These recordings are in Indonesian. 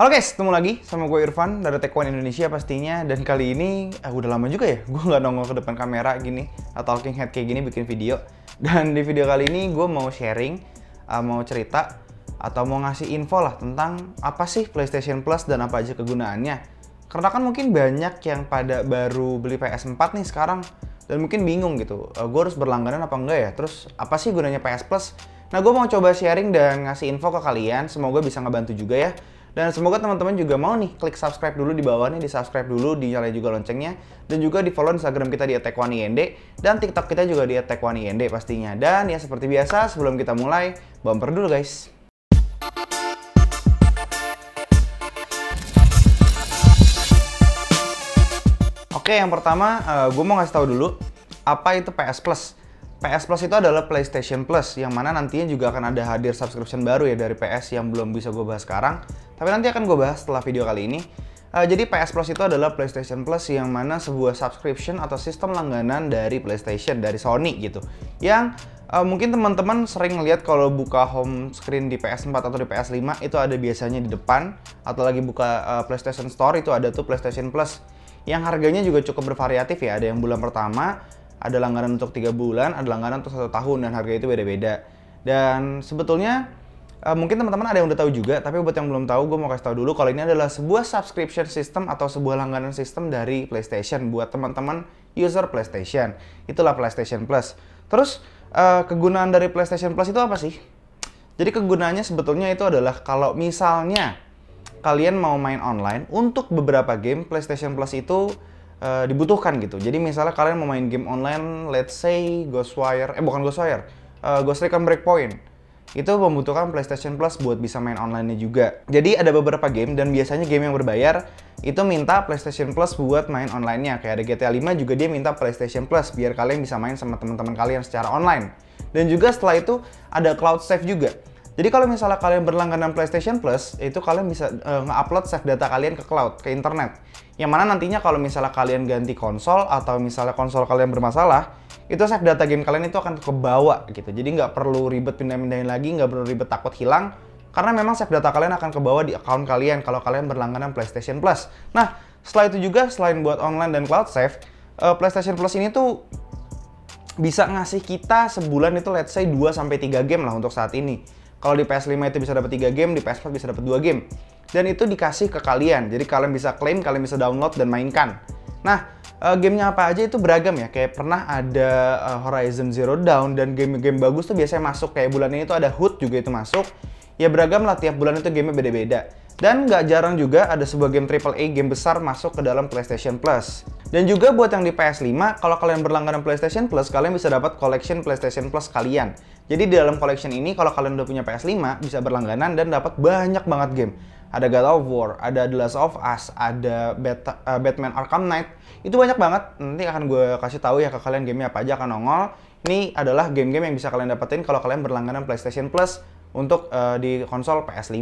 Halo guys, ketemu lagi sama gue Irfan dari Tekwan Indonesia pastinya Dan kali ini, eh, udah lama juga ya, gue nggak nongol ke depan kamera gini Atau talking head kayak gini bikin video Dan di video kali ini gue mau sharing, uh, mau cerita Atau mau ngasih info lah tentang apa sih PlayStation Plus dan apa aja kegunaannya Karena kan mungkin banyak yang pada baru beli PS4 nih sekarang Dan mungkin bingung gitu, uh, eh, gue harus berlangganan apa enggak ya Terus apa sih gunanya PS Plus? Nah gue mau coba sharing dan ngasih info ke kalian, semoga bisa ngebantu juga ya dan semoga teman-teman juga mau nih klik subscribe dulu di bawah nih, di subscribe dulu, dinyalain juga loncengnya. Dan juga di follow Instagram kita di ind, dan TikTok kita juga di ind pastinya. Dan ya seperti biasa sebelum kita mulai, bumper dulu guys. Oke, yang pertama uh, eh, gue mau ngasih tahu dulu apa itu PS Plus. PS Plus itu adalah PlayStation Plus yang mana nantinya juga akan ada hadir subscription baru ya dari PS yang belum bisa gue bahas sekarang. Tapi nanti akan gue bahas setelah video kali ini. Uh, jadi PS Plus itu adalah PlayStation Plus yang mana sebuah subscription atau sistem langganan dari PlayStation dari Sony gitu. Yang uh, mungkin teman-teman sering lihat kalau buka home screen di PS4 atau di PS5 itu ada biasanya di depan atau lagi buka uh, PlayStation Store itu ada tuh PlayStation Plus yang harganya juga cukup bervariatif ya. Ada yang bulan pertama, ada langganan untuk tiga bulan, ada langganan untuk satu tahun dan harga itu beda-beda. Dan sebetulnya Eh, mungkin teman-teman ada yang udah tahu juga, tapi buat yang belum tahu, gue mau kasih tahu dulu kalau ini adalah sebuah subscription system atau sebuah langganan sistem dari PlayStation buat teman-teman user PlayStation. Itulah PlayStation Plus. Terus uh, kegunaan dari PlayStation Plus itu apa sih? Jadi kegunaannya sebetulnya itu adalah kalau misalnya kalian mau main online untuk beberapa game PlayStation Plus itu uh, dibutuhkan gitu. Jadi misalnya kalian mau main game online, let's say Ghostwire, eh bukan Ghostwire, uh, Ghost Recon Breakpoint itu membutuhkan PlayStation Plus buat bisa main online-nya juga. Jadi ada beberapa game dan biasanya game yang berbayar itu minta PlayStation Plus buat main online-nya. Kayak ada GTA 5 juga dia minta PlayStation Plus biar kalian bisa main sama teman-teman kalian secara online. Dan juga setelah itu ada cloud save juga. Jadi kalau misalnya kalian berlangganan PlayStation Plus, itu kalian bisa uh, nge-upload save data kalian ke cloud, ke internet. Yang mana nantinya kalau misalnya kalian ganti konsol atau misalnya konsol kalian bermasalah, itu save data game kalian itu akan kebawa gitu. Jadi nggak perlu ribet pindah-pindahin lagi, nggak perlu ribet takut hilang, karena memang save data kalian akan kebawa di account kalian kalau kalian berlangganan PlayStation Plus. Nah, setelah itu juga selain buat online dan cloud save, uh, PlayStation Plus ini tuh bisa ngasih kita sebulan itu let's say 2 3 game lah untuk saat ini. Kalau di PS5 itu bisa dapat 3 game, di PS4 bisa dapat 2 game. Dan itu dikasih ke kalian. Jadi kalian bisa klaim, kalian bisa download dan mainkan. Nah, uh, gamenya apa aja itu beragam ya kayak pernah ada uh, Horizon Zero Dawn dan game-game bagus tuh biasanya masuk kayak bulan ini tuh ada Hood juga itu masuk ya beragam lah tiap bulan itu gamenya beda-beda dan nggak jarang juga ada sebuah game AAA game besar masuk ke dalam PlayStation Plus. Dan juga buat yang di PS5, kalau kalian berlangganan PlayStation Plus, kalian bisa dapat collection PlayStation Plus kalian. Jadi di dalam collection ini kalau kalian udah punya PS5 bisa berlangganan dan dapat banyak banget game. Ada God of War, ada The Last of Us, ada Bat uh, Batman Arkham Knight. Itu banyak banget. Nanti akan gue kasih tahu ya ke kalian gamenya apa aja akan nongol. Ini adalah game-game yang bisa kalian dapetin kalau kalian berlangganan PlayStation Plus untuk uh, di konsol PS5.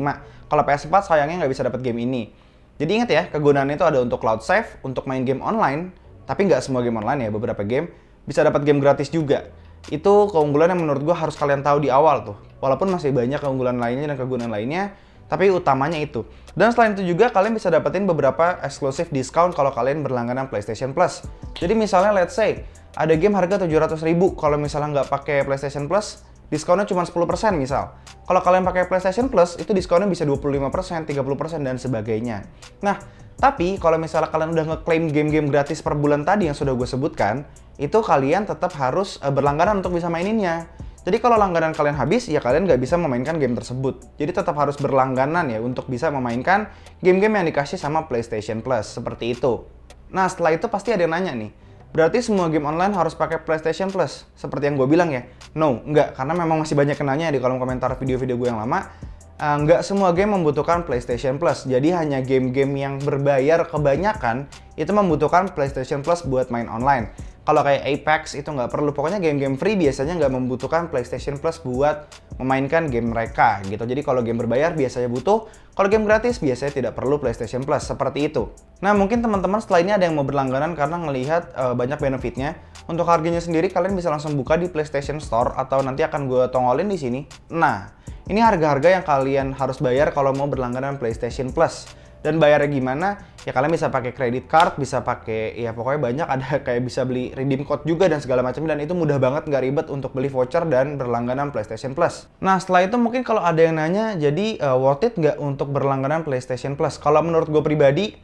Kalau PS4 sayangnya nggak bisa dapat game ini. Jadi ingat ya, kegunaannya itu ada untuk cloud save, untuk main game online, tapi nggak semua game online ya, beberapa game bisa dapat game gratis juga. Itu keunggulan yang menurut gue harus kalian tahu di awal tuh. Walaupun masih banyak keunggulan lainnya dan kegunaan lainnya, tapi utamanya itu. Dan selain itu juga kalian bisa dapetin beberapa eksklusif diskon kalau kalian berlangganan PlayStation Plus. Jadi misalnya let's say ada game harga 700 ribu, kalau misalnya nggak pakai PlayStation Plus, diskonnya cuma 10% misal. Kalau kalian pakai PlayStation Plus, itu diskonnya bisa 25%, 30%, dan sebagainya. Nah, tapi kalau misalnya kalian udah ngeklaim game-game gratis per bulan tadi yang sudah gue sebutkan, itu kalian tetap harus eh, berlangganan untuk bisa maininnya. Jadi kalau langganan kalian habis, ya kalian nggak bisa memainkan game tersebut. Jadi tetap harus berlangganan ya untuk bisa memainkan game-game yang dikasih sama PlayStation Plus, seperti itu. Nah setelah itu pasti ada yang nanya nih, berarti semua game online harus pakai PlayStation Plus? Seperti yang gue bilang ya? No, nggak, karena memang masih banyak yang di kolom komentar video-video gue yang lama, uh, nggak semua game membutuhkan PlayStation Plus. Jadi hanya game-game yang berbayar kebanyakan itu membutuhkan PlayStation Plus buat main online kalau kayak Apex itu nggak perlu pokoknya game-game free biasanya nggak membutuhkan PlayStation Plus buat memainkan game mereka gitu jadi kalau game berbayar biasanya butuh kalau game gratis biasanya tidak perlu PlayStation Plus seperti itu nah mungkin teman-teman setelah ini ada yang mau berlangganan karena ngelihat uh, banyak benefitnya untuk harganya sendiri kalian bisa langsung buka di PlayStation Store atau nanti akan gue tongolin di sini nah ini harga-harga yang kalian harus bayar kalau mau berlangganan PlayStation Plus dan bayarnya gimana ya kalian bisa pakai kredit card bisa pakai ya pokoknya banyak ada kayak bisa beli redeem code juga dan segala macam dan itu mudah banget nggak ribet untuk beli voucher dan berlangganan PlayStation Plus nah setelah itu mungkin kalau ada yang nanya jadi uh, worth it nggak untuk berlangganan PlayStation Plus kalau menurut gue pribadi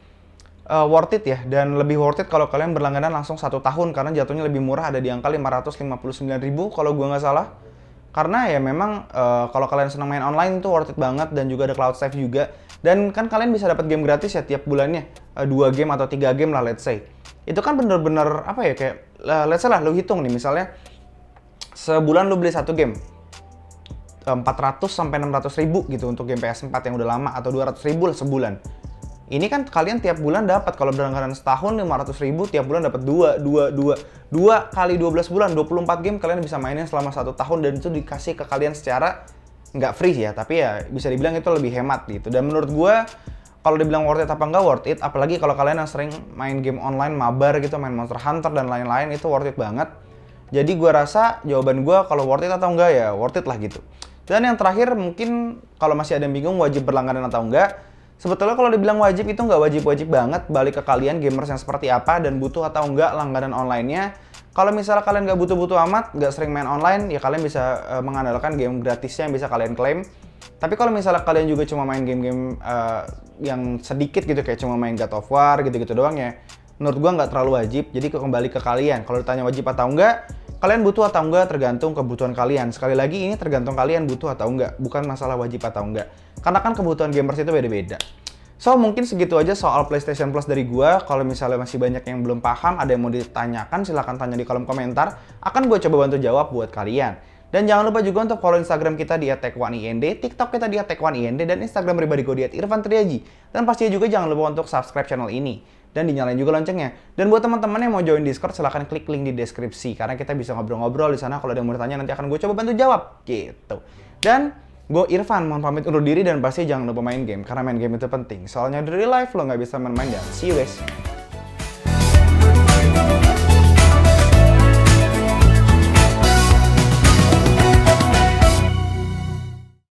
uh, worth it ya dan lebih worth it kalau kalian berlangganan langsung satu tahun karena jatuhnya lebih murah ada di angka 559.000 kalau gue nggak salah karena ya memang uh, kalau kalian senang main online tuh worth it banget dan juga ada cloud save juga dan kan kalian bisa dapat game gratis ya tiap bulannya, eh, dua game atau tiga game lah let's say. Itu kan bener-bener apa ya kayak, eh, let's say lah lo hitung nih misalnya sebulan lo beli satu game, 400 eh, sampai 600 ribu gitu untuk game PS4 yang udah lama atau 200 ribu lah sebulan. Ini kan kalian tiap bulan dapat kalau berangkatan setahun 500 ribu tiap bulan dapat dua dua dua dua kali 12 bulan 24 game kalian bisa mainin selama satu tahun dan itu dikasih ke kalian secara nggak free sih ya, tapi ya bisa dibilang itu lebih hemat gitu. Dan menurut gue kalau dibilang worth it apa nggak worth it, apalagi kalau kalian yang sering main game online, mabar gitu, main Monster Hunter dan lain-lain itu worth it banget. Jadi gue rasa jawaban gue kalau worth it atau nggak ya worth it lah gitu. Dan yang terakhir mungkin kalau masih ada yang bingung wajib berlangganan atau nggak sebetulnya kalau dibilang wajib itu nggak wajib-wajib banget balik ke kalian gamers yang seperti apa dan butuh atau nggak langganan online-nya kalau misalnya kalian nggak butuh-butuh amat, nggak sering main online, ya kalian bisa uh, mengandalkan game gratisnya yang bisa kalian klaim. Tapi kalau misalnya kalian juga cuma main game-game uh, yang sedikit gitu, kayak cuma main God of War gitu-gitu doang ya, menurut gua nggak terlalu wajib. Jadi kembali ke kalian. Kalau ditanya wajib atau nggak, kalian butuh atau nggak, tergantung kebutuhan kalian. Sekali lagi ini tergantung kalian butuh atau nggak, bukan masalah wajib atau nggak. Karena kan kebutuhan gamers itu beda-beda. So mungkin segitu aja soal PlayStation Plus dari gua. Kalau misalnya masih banyak yang belum paham, ada yang mau ditanyakan silahkan tanya di kolom komentar. Akan gue coba bantu jawab buat kalian. Dan jangan lupa juga untuk follow Instagram kita di @tekwan_ind, TikTok kita di @tekwan_ind dan Instagram pribadi gue di @irfantriaji. Dan pastinya juga jangan lupa untuk subscribe channel ini dan dinyalain juga loncengnya. Dan buat teman-teman yang mau join Discord silahkan klik link di deskripsi karena kita bisa ngobrol-ngobrol di sana kalau ada yang mau tanya nanti akan gue coba bantu jawab gitu. Dan Gue Irfan, mohon pamit undur diri dan pasti jangan lupa main game, karena main game itu penting. Soalnya dari life lo nggak bisa main-main dan see you guys.